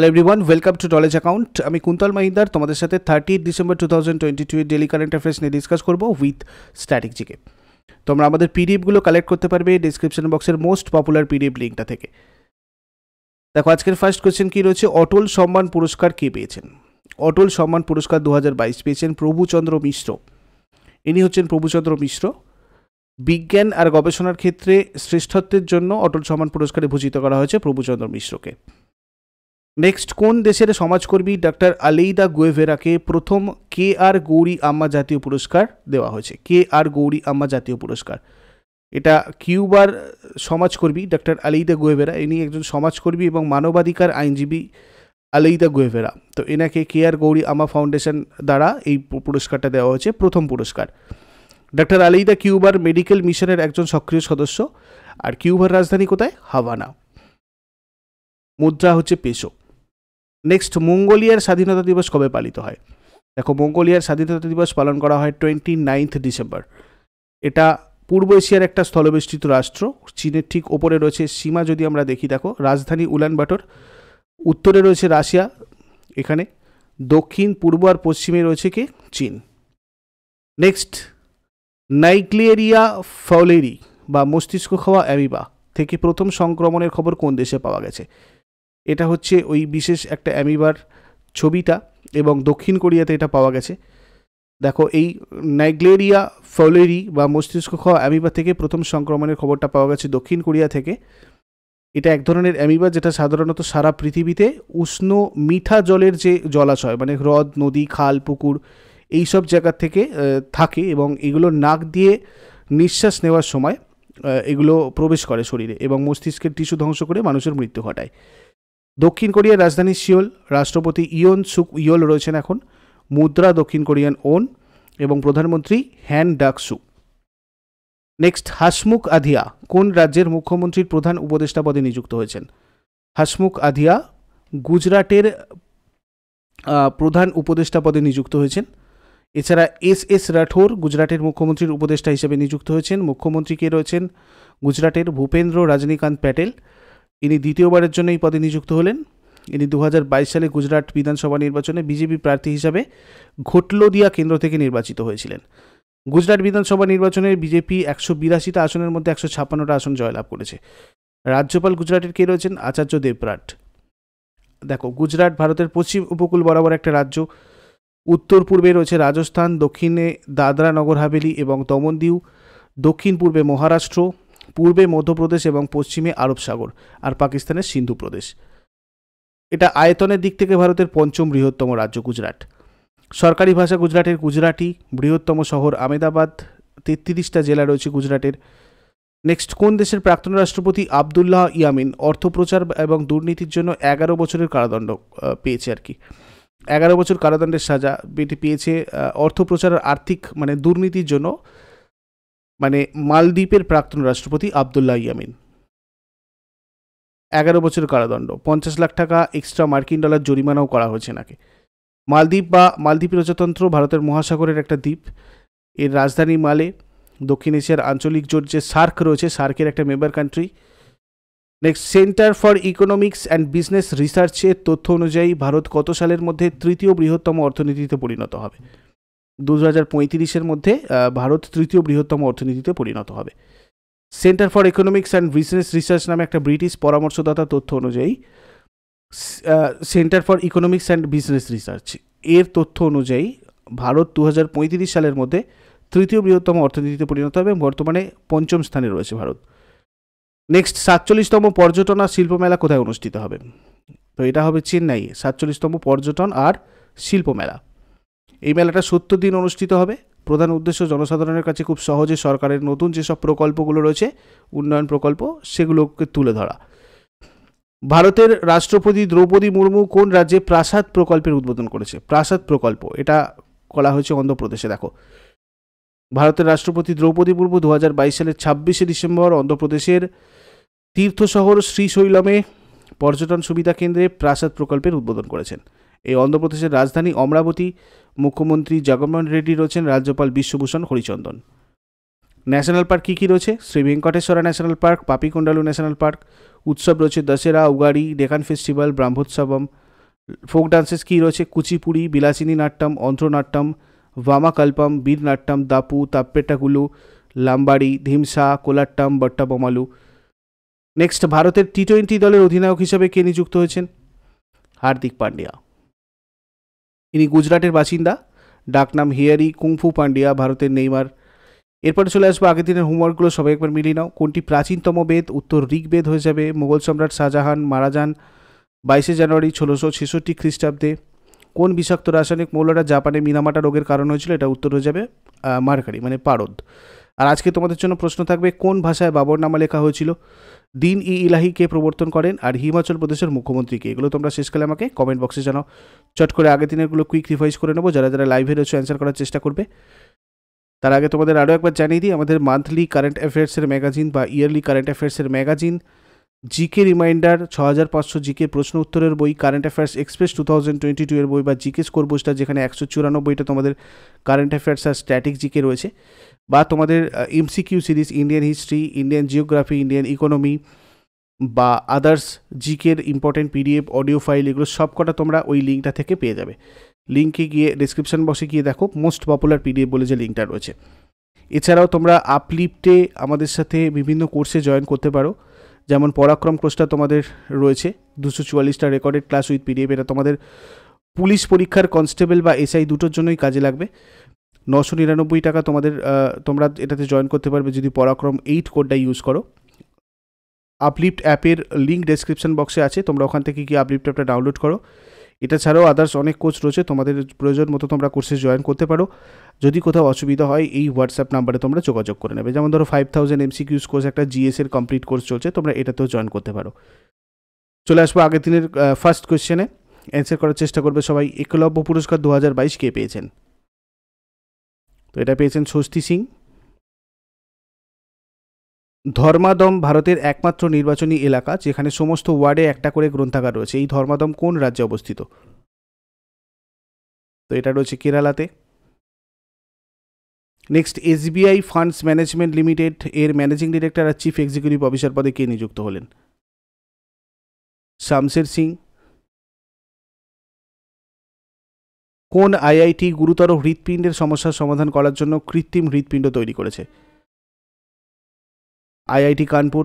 hello everyone welcome to knowledge account আমি কুন্তল মাহিন্দার তোমাদের সাথে thirty December two thousand twenty two daily current affairs নিয়ে discuss করবো with static GK তোমরা আমাদের পিডিএফগুলো কালেক্ট করতে পারবে ডিসক্রিপশন বক্সের মোস্ট পপুলার পিডিএফ লিঙ্কটা থেকে দেখো আজকের ফার্স্ট কোয়েশ্চেন কী রয়েছে অটল সম্মান পুরস্কার কে পেয়েছেন অটল সম্মান পুরস্কার দু হাজার বাইশ পেয়েছেন প্রভুচন্দ্র মিশ্র ইনি হচ্ছেন প্রভুচন্দ্র মিশ্র বিজ্ঞান আর গবেষণার ক্ষেত্রে শ্রেষ্ঠত্বের জন্য অটল সম্মান পুরস্কারে ভূষিত করা হয়েছে প্রভুচন্দ্র মিশ্রকে নেক্সট কোন দেশের সমাজকর্মী ডক্টর আলেইদা গুয়েভেরাকে প্রথম কে আর গৌরী আম্মা জাতীয় পুরস্কার দেওয়া হয়েছে কে আর গৌরী আম্মা জাতীয় পুরস্কার এটা কিউবার সমাজকর্মী ডক্টর আলেইদা গুয়েভেরা ইনি একজন সমাজকর্মী এবং মানবাধিকার আইনজীবী আলেইদা গুয়েভেরা তো এনাকে কে আর গৌরী আম্মা ফাউন্ডেশন দ্বারা এই পুরস্কারটা দেওয়া হয়েছে প্রথম পুরস্কার ডক্টর আলেইদা কিউবার মেডিকেল মিশনের একজন সক্রিয় সদস্য আর কিউবার রাজধানী কোথায় হাভানা মুদ্রা হচ্ছে পেশো নেক্সট মঙ্গোলিয়ার স্বাধীনতা দিবস কবে পালিত হয় দেখো মঙ্গোলিয়ার স্বাধীনতা দিবস পালন করা হয় টোয়েন্টি নাইন্থ ডিসেম্বর এটা পূর্ব এশিয়ার একটা স্থলবেষ্টিত রাষ্ট্র চীনের ঠিক ওপরে রয়েছে সীমা যদি আমরা দেখি দেখো রাজধানী উলানবাটর উত্তরে রয়েছে রাশিয়া এখানে দক্ষিণ পূর্ব আর পশ্চিমে রয়েছে কে চীন নেক্সট নাইক্লেরিয়া ফলেরি বা মস্তিষ্ক খাওয়া অ্যামিবা থেকে প্রথম সংক্রমণের খবর কোন দেশে পাওয়া গেছে এটা হচ্ছে ওই বিশেষ একটা অ্যামিবার ছবিটা এবং দক্ষিণ কোরিয়াতে এটা পাওয়া গেছে দেখো এই নাইগ্লেরিয়া ফলেরি বা মস্তিষ্ক খাওয়া অ্যামিবা থেকে প্রথম সংক্রমণের খবরটা পাওয়া গেছে দক্ষিণ কোরিয়া থেকে এটা এক ধরনের অ্যামিবা যেটা সাধারণত সারা পৃথিবীতে উষ্ণ মিঠা জলের যে জলাশয় মানে হ্রদ নদী খাল পুকুর এই সব জায়গা থেকে থাকে এবং এগুলো নাক দিয়ে নিঃশ্বাস নেওয়ার সময় এগুলো প্রবেশ করে শরীরে এবং মস্তিষ্কের টিস্যু ধ্বংস করে মানুষের মৃত্যু ঘটায় দক্ষিণ কোরিয়ার রাজধানী সিওল রাষ্ট্রপতি ইয়ন সুক ইয়ল রয়েছেন এখন মুদ্রা দক্ষিণ কোরিয়ান ওন এবং প্রধানমন্ত্রী হ্যান ডাকসু নেক্সট হাসমুখ আধিয়া কোন রাজ্যের মুখ্যমন্ত্রীর প্রধান উপদেষ্টা পদে নিযুক্ত হয়েছেন হাসমুখ আধিয়া গুজরাটের প্রধান উপদেষ্টা পদে নিযুক্ত হয়েছেন এছাড়া এস এস রাঠোর গুজরাটের মুখ্যমন্ত্রীর উপদেষ্টা হিসেবে নিযুক্ত হয়েছেন মুখ্যমন্ত্রী কে রয়েছেন গুজরাটের ভূপেন্দ্র রাজনীকান্ত প্যাটেল ইনি দ্বিতীয়বারের জন্য এই পদে নিযুক্ত হলেন ইনি দু সালে গুজরাট বিধানসভা নির্বাচনে বিজেপি প্রার্থী হিসাবে ঘোটলোদিয়া কেন্দ্র থেকে নির্বাচিত হয়েছিলেন গুজরাট বিধানসভা নির্বাচনে বিজেপি একশো বিরাশিটা আসনের মধ্যে একশো ছাপ্পান্নটা আসন জয়লাভ করেছে রাজ্যপাল গুজরাটের কে রয়েছেন আচার্য দেবরাট দেখো গুজরাট ভারতের পশ্চিম উপকূল বরাবর একটা রাজ্য উত্তর পূর্বে রয়েছে রাজস্থান দক্ষিণে দাদরা নগর হাভেলি এবং দমন দিউ দক্ষিণ পূর্বে মহারাষ্ট্র পূর্বে মধ্যপ্রদেশ এবং পশ্চিমে আরব সাগর আর পাকিস্তানের সিন্ধু প্রদেশ এটা আয়তনের দিক থেকে ভারতের পঞ্চম বৃহত্তম রাজ্য গুজরাট সরকারি ভাষা গুজরাটের গুজরাটি বৃহত্তম শহর আমেদাবাদ তেত্রিশটা জেলা রয়েছে গুজরাটের নেক্সট কোন দেশের প্রাক্তন রাষ্ট্রপতি আবদুল্লাহ ইয়ামিন অর্থপ্রচার এবং দুর্নীতির জন্য এগারো বছরের কারাদণ্ড পেয়েছে আর কি এগারো বছর কারাদণ্ডের সাজা এটি পেয়েছে অর্থপ্রচার আর্থিক মানে দুর্নীতির জন্য মানে মালদ্বীপের প্রাক্তন রাষ্ট্রপতি আবদুল্লাহ ইয়ামিন এগারো বছর কারাদণ্ড পঞ্চাশ লাখ টাকা এক্সট্রা মার্কিন ডলার জরিমানাও করা হয়েছে নাকি মালদ্বীপ বা মালদ্বীপ প্রজাতন্ত্র ভারতের মহাসাগরের একটা দ্বীপ এর রাজধানী মালে দক্ষিণ এশিয়ার আঞ্চলিক জোট যে সার্ক রয়েছে সার্কের একটা member country next centre for economics and business রিসার্চের তথ্য অনুযায়ী ভারত কত সালের মধ্যে তৃতীয় বৃহত্তম অর্থনীতিতে পরিণত হবে দু হাজার মধ্যে ভারত তৃতীয় বৃহত্তম অর্থনীতিতে পরিণত হবে centre for economics and business research নামে একটা ব্রিটিশ পরামর্শদাতা তথ্য অনুযায়ী centre for economics and business research এর তথ্য অনুযায়ী ভারত দু সালের মধ্যে তৃতীয় বৃহত্তম অর্থনীতিতে পরিণত হবে বর্তমানে পঞ্চম স্থানে রয়েছে ভারত নেক্সট সাতচল্লিশতম পর্যটন আর শিল্প মেলা কোথায় অনুষ্ঠিত হবে তো এটা হবে চেন্নাই সাতচল্লিশতম পর্যটন আর শিল্প মেলা এই মেলাটা সত্তর দিন অনুষ্ঠিত হবে প্রধান উদ্দেশ্য জনসাধারণের কাছে খুব সহজে সরকারের নতুন যেসব প্রকল্পগুলো রয়েছে উন্নয়ন প্রকল্প সেগুলোকে তুলে ধরা ভারতের রাষ্ট্রপতি দ্রৌপদী মুর্মু কোন রাজ্যে প্রাসাদ প্রকল্পের উদ্বোধন করেছে প্রাসাদ প্রকল্প এটা করা হয়েছে অন্ধ্রপ্রদেশে দেখো ভারতের রাষ্ট্রপতি দ্রৌপদী মুর্মু দু সালের ছাব্বিশে ডিসেম্বর অন্ধ্রপ্রদেশের তীর্থ শহর শ্রীশৈলমে পর্যটন সুবিধা কেন্দ্রে প্রাসাদ প্রকল্পের উদ্বোধন করেছেন এই অন্ধ্রপ্রদেশের রাজধানী অমরাবতী মুখ্যমন্ত্রী জগনমোহন রেড্ডি রয়েছেন রাজ্যপাল বিশ্বভূষণ হরিচন্দন ন্যাশনাল পার্ক কী কী রয়েছে Sri Venkateswara national park Papikondalu national park উৎসব রয়েছে Dussehra Ugadi Deccan festival Brahmotsavam folk dances কী রয়েছে কুচিপুড়ি বিলাসিনী নাট্যম অন্ধ্রনাট্যম ভামাকল্পম বীরনাট্যম দাপু তাপ্পেটাগুলু লাম্বাড়ি ধিমসা কোলাট্টাম বট্টাবোমালু নেক্সট ভারতের টি টোয়েন্টি দলের অধিনায়ক হিসেবে কে নিযুক্ত হয়েছেন হার্দিক পান্ডিয়া ইনি গুজরাটের বাসিন্দা ডাকনাম হিয়ারি কুংফু পান্ডিয়া ভারতের নেইমার এরপরে চলে আসবো আগের দিনের হোমওয়ার্কগুলো সবাই একবার মিলিয়ে নাও কোনটি প্রাচীনতম বেদ উত্তর ঋগ্বেদ হয়ে যাবে মুঘল সম্রাট শাহজাহান মারা যান বাইশে জানুয়ারি ষোলোশো ছেষট্টি খ্রিস্টাব্দে কোন বিষাক্ত রাসায়নিক মৌলটা জাপানে মিনামাটা রোগের কারণ হয়েছিল এটা উত্তর হয়ে যাবে মার্কারি মানে পারদ আর আজকে তোমাদের জন্য প্রশ্ন থাকবে কোন ভাষায় বাবরনামা লেখা হয়েছিল দিন ই ইলাহি কে প্রবর্তন করেন আর হিমাচল প্রদেশের মুখ্যমন্ত্রীকে এগুলো তোমরা শেষকালে আমাকে কমেন্ট বক্সে জানাও চট করে আগের দিনেরগুলো কুইক রিভাইজ করে নেবো যারা যারা লাইভে রয়েছে অ্যান্সার করার চেষ্টা করবে তার আগে তোমাদের আরও একবার জানিয়ে দিই আমাদের মান্থলি কারেন্ট অ্যাফেয়ার্সের ম্যাগাজিন বা ইয়ারলি কারেন্ট অ্যাফেয়ার্সের ম্যাগাজিন জিকে রিমাইন্ডার ছ হাজার পাঁচশো জিকে প্রশ্ন উত্তরের বই current affairs express two thousand twenty two এর বই বা জিকে স্কোর বুস্টার যেখানে একশো চুরানব্বইটা তোমাদের কারেন্ট অ্যাফেয়ার্স আর স্ট্যাটিক জিকে রয়েছে বা তোমাদের MCQ series Indian history Indian geography Indian economy বা আদার্স জিকের ইম্পর্টেন্ট পিডিএফ অডিও ফাইল এগুলো সবকটা তোমরা ওই লিঙ্কটা থেকে পেয়ে যাবে লিঙ্কে গিয়ে ডিসক্রিপশন বক্সে গিয়ে দেখো মোস্ট পপুলার পিডিএফ বলে যে লিঙ্কটা রয়েছে এছাড়াও তোমরা আপলিফটে আমাদের সাথে বিভিন্ন কোর্সে জয়েন করতে পারো যেমন পরাক্রম কোর্সটা তোমাদের রয়েছে দুশো চুয়াল্লিশটা রেকর্ডেড ক্লাস উইথ পিডিএফ এটা তোমাদের পুলিশ পরীক্ষার কনস্টেবল বা এসআই দুটোর জন্যই কাজে লাগবে নশো নিরানব্বই টাকা তোমাদের তোমরা এটাতে জয়েন করতে পারবে যদি পরাক্রম এইট কোডটা ইউজ করো আপলিফ্ট অ্যাপের লিঙ্ক ডেসক্রিপশন বক্সে আছে তোমরা ওখান থেকে কি আপলিফ্ট অ্যাপটা ডাউনলোড করো এটা ছাড়াও আদার্স অনেক কোচ রয়েছে তোমাদের প্রয়োজন মতো তোমরা কোর্সে জয়েন করতে পারো যদি কোথাও অসুবিধা হয় এই হোয়াটসঅ্যাপ নাম্বারে তোমরা যোগাযোগ করে নেবে যেমন ধরো ফাইভ থাউজেন্ড এমসিকিউস কোর্স একটা জিএসের কমপ্লিট কোর্স চলছে তোমরা এটাতেও জয়েন করতে পারো চলে আসবো আগের দিনের ফার্স্ট কোয়েশ্চেনে অ্যান্সার করার চেষ্টা করবে সবাই একলব্য পুরস্কার দু হাজার বাইশ কে পেয়েছেন তো এটা পেয়েছেন স্বস্তি সিং ধর্মাদম ভারতের একমাত্র নির্বাচনী এলাকা যেখানে সমস্ত ওয়ার্ডে একটা করে গ্রন্থাগার রয়েছে এই ধর্মাদম কোন রাজ্যে অবস্থিত তো এটা রয়েছে কেরালাতে next SBI funds management limited এর ম্যানেজিং ডিরেক্টর আর চিফ এক্সিকিউটিভ অফিসার পদে কে নিযুক্ত হলেন শামশের সিং কোন আইআইটি গুরুতর হৃৎপিণ্ডের সমস্যার সমাধান করার জন্য কৃত্রিম হৃৎপিণ্ড তৈরি করেছে IIT Kanpur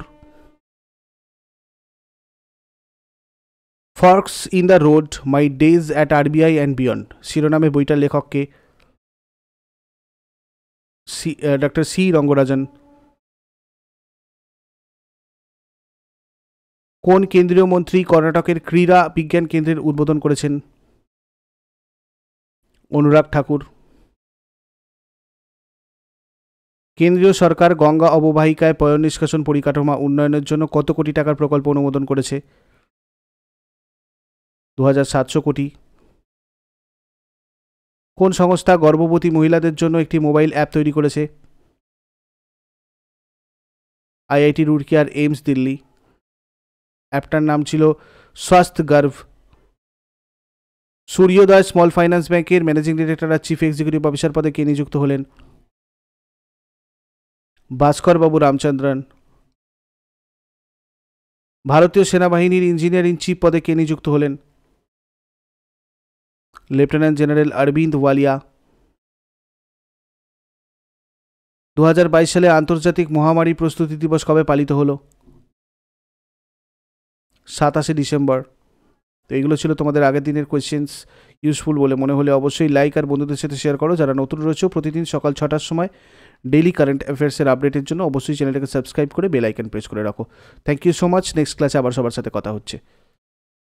forks in the road my days at RBI and beyond শিরোনামে বইটার লেখককে সি ডক্টর সি রঙ্গরাজন কোন কেন্দ্রীয় মন্ত্রী কর্ণাটকের ক্রীড়া বিজ্ঞান কেন্দ্রের উদ্বোধন করেছেন অনুরাগ ঠাকুর কেন্দ্রীয় সরকার গঙ্গা অববাহিকায় পয় নিষ্কাশন পরিকাঠামো উন্নয়নের জন্য কত কোটি টাকার প্রকল্প অনুমোদন করেছে দু কোটি কোন সংস্থা গর্ভবতী মহিলাদের জন্য একটি মোবাইল অ্যাপ তৈরি করেছে আইআইটি রুড়কিয়ার এইমস দিল্লি অ্যাপটার নাম ছিল স্বাস্থ্য গর্ভ সূর্যোদয় স্মল ফাইন্যান্স ব্যাংকের ম্যানেজিং ডিরেক্টর আর চিফ এক্সিকিউটিভ অফিসার পদে কে নিযুক্ত হলেন ভাস্করবাবু রামচন্দ্রন ভারতীয় সেনাবাহিনীর ইঞ্জিনিয়ার ইন চিফ পদে কে নিযুক্ত হলেন লেফটেন্যান্ট জেনারেল অরবিন্দ ওয়ালিয়া দু সালে আন্তর্জাতিক মহামারী প্রস্তুতি দিবস কবে পালিত হল সাতাশে ডিসেম্বর তো এইগুলো ছিল তোমাদের আগের দিনের কোয়েশ্চেন্স ইউজফুল বলে মনে হলে অবশ্যই লাইক আর বন্ধুদের সাথে শেয়ার করো যারা নতুন রয়েছে প্রতিদিন সকাল ছটার সময় ডেইলি কারেন্ট অ্যাফেয়ার্সের আপডেটের জন্য অবশ্যই চ্যানেলটাকে সাবস্ক্রাইব করে বেল আইকন প্রেস করে রাখো thank you so much next ক্লাসে আবার সবার সাথে কথা হচ্ছে